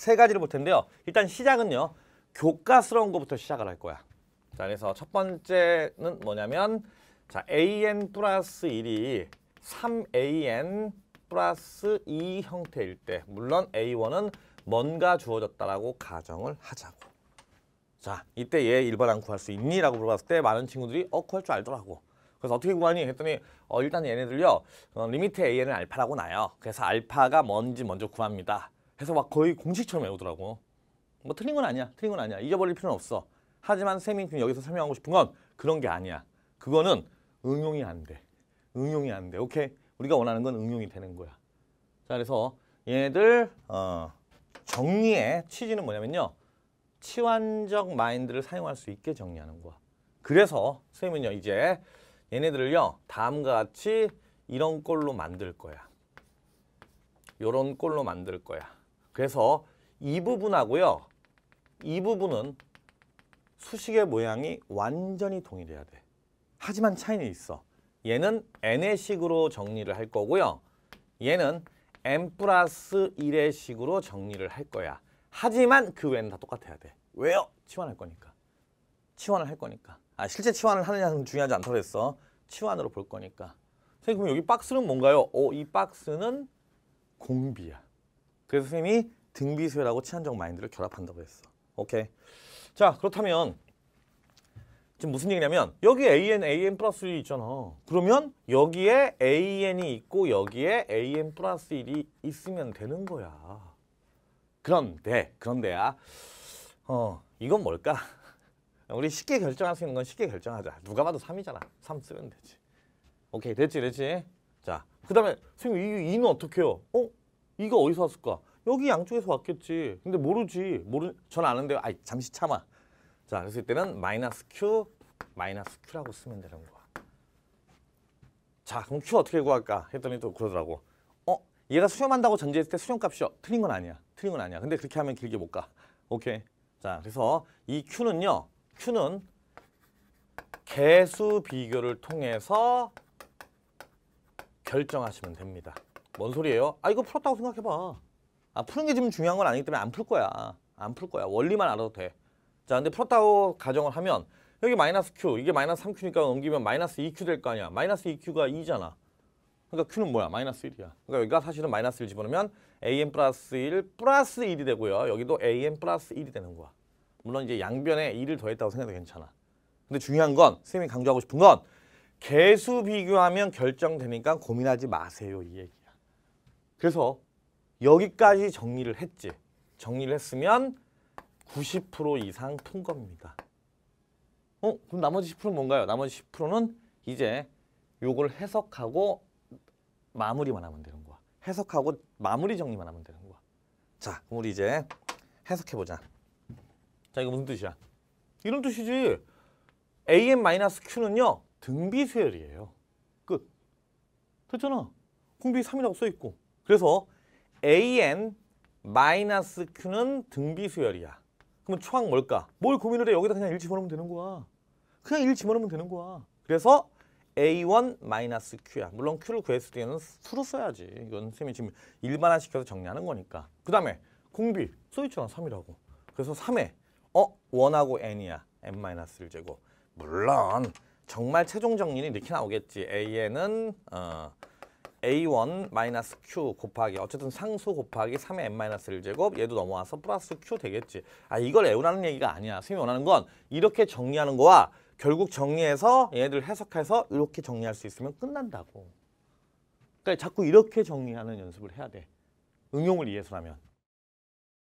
세 가지를 볼 텐데요. 일단 시작은요. 교과스러운 것부터 시작을 할 거야. 자, 그래서 첫 번째는 뭐냐면 자, an 플러스 1이 3an 플러스 2 형태일 때 물론 a1은 뭔가 주어졌다라고 가정을 하자고. 자, 이때 얘 일반항 구할 수 있니? 라고 물어봤을 때 많은 친구들이 어, 구할 줄 알더라고. 그래서 어떻게 구하니? 했더니 어, 일단 얘네들요. 어, 리미트 AN을 알파라고 나요. 그래서 알파가 뭔지 먼저 구합니다. 해서 막 거의 공식처럼 외우더라고. 뭐 틀린 건 아니야. 틀린 건 아니야. 잊어버릴 필요는 없어. 하지만 쌤이 여기서 설명하고 싶은 건 그런 게 아니야. 그거는 응용이 안 돼. 응용이 안 돼. 오케이? 우리가 원하는 건 응용이 되는 거야. 자, 그래서 얘들 네 어, 정리의 취지는 뭐냐면요. 치환적 마인드를 사용할 수 있게 정리하는 거야. 그래서 선생님은요. 이제 얘네들을요. 다음과 같이 이런 꼴로 만들 거야. 요런 꼴로 만들 거야. 그래서 이 부분하고요. 이 부분은 수식의 모양이 완전히 동일해야 돼. 하지만 차이는 있어. 얘는 n의 식으로 정리를 할 거고요. 얘는 n 플러스 1의 식으로 정리를 할 거야. 하지만 그 외는 에다 똑같아야 돼. 왜요? 치환할 거니까. 치환을 할 거니까. 아, 실제 치환을 하느냐는 중요하지 않다고 했어. 치환으로 볼 거니까. 선생님 그럼 여기 박스는 뭔가요? 어, 이 박스는 공비야. 그래서 선생님이 등비수열하고 친환적 마인드를 결합한다고 했어. 오케이. 자 그렇다면 지금 무슨 얘기냐면 여기 AN, AN 플러스 1이 있잖아. 그러면 여기에 AN이 있고 여기에 AN 플러스 1이 있으면 되는 거야. 그런데, 그런데야 어 이건 뭘까? 우리 쉽게 결정할 수 있는 건 쉽게 결정하자. 누가 봐도 3이잖아. 3 쓰면 되지. 오케이, 됐지, 됐지. 자, 그 다음에 선생님 이 2는 어떻게 해요? 어? 이거 어디서 왔을까? 여기 양쪽에서 왔겠지. 근데 모르지. 모르. 전 아는데, 아이 잠시 참아. 자, 그래서 이때는 마이너스 q 마이너스 q라고 쓰면 되는 거야. 자, 그럼 q 어떻게 구할까? 했더니 또 그러더라고. 어, 얘가 수렴한다고 전제했을 때 수렴값이 틀린 건 아니야. 틀린 건 아니야. 근데 그렇게 하면 길게 못 가. 오케이. 자, 그래서 이 q는요. q는 개수 비교를 통해서 결정하시면 됩니다. 뭔 소리예요? 아 이거 풀었다고 생각해봐. 아 푸는 게 지금 중요한 건 아니기 때문에 안 풀 거야. 안 풀 거야. 원리만 알아도 돼. 자 근데 풀었다고 가정을 하면 여기 마이너스 q, 이게 마이너스 3q니까 넘기면 마이너스 2q 될 거 아니야. 마이너스 2q가 2잖아. 그러니까 q는 뭐야? 마이너스 1이야. 그러니까 여기가 사실은 마이너스 1 집어넣으면 am 플러스 1 플러스 1이 되고요. 여기도 am 플러스 1이 되는 거야. 물론 이제 양변에 1을 더했다고 생각해도 괜찮아. 근데 중요한 건 선생님이 강조하고 싶은 건 개수 비교하면 결정되니까 고민하지 마세요. 이 얘기. 그래서 여기까지 정리를 했지. 정리를 했으면 90% 이상 푼 겁니다. 어? 그럼 나머지 10%는 뭔가요? 나머지 10%는 이제 요걸 해석하고 마무리만 하면 되는 거야. 해석하고 마무리 정리만 하면 되는 거야. 자, 그럼 우리 이제 해석해보자. 자, 이거 무슨 뜻이야? 이런 뜻이지. AM-Q는요. 등비 수열이에요. 끝. 됐잖아. 공비 3이라고 써있고. 그래서 AN 마이너스 Q는 등비수열이야. 그러면 초항 뭘까? 뭘 고민을 해? 여기다 그냥 1 집어넣으면 되는 거야. 그냥 1 집어넣으면 되는 거야. 그래서 A1 마이너스 Q야. 물론 Q를 구했을 때는 수로 써야지. 이건 쌤이 지금 일반화시켜서 정리하는 거니까. 그 다음에 공비 써있잖아. 3이라고. 그래서 3에 어? 1하고 N이야. N 마이너스 1제곱. 물론 정말 최종 정리는 이렇게 나오겠지. a 에은 어, a1 마이너스 q 곱하기 어쨌든 상수 곱하기 3의 n 마이너스 1제곱 얘도 넘어와서 플러스 q 되겠지. 아 이걸 애우라는 얘기가 아니야. 선생님이 원하는 건 이렇게 정리하는 거와 결국 정리해서 얘들 해석해서 이렇게 정리할 수 있으면 끝난다고. 그러니까 자꾸 이렇게 정리하는 연습을 해야 돼. 응용을 이해서라면.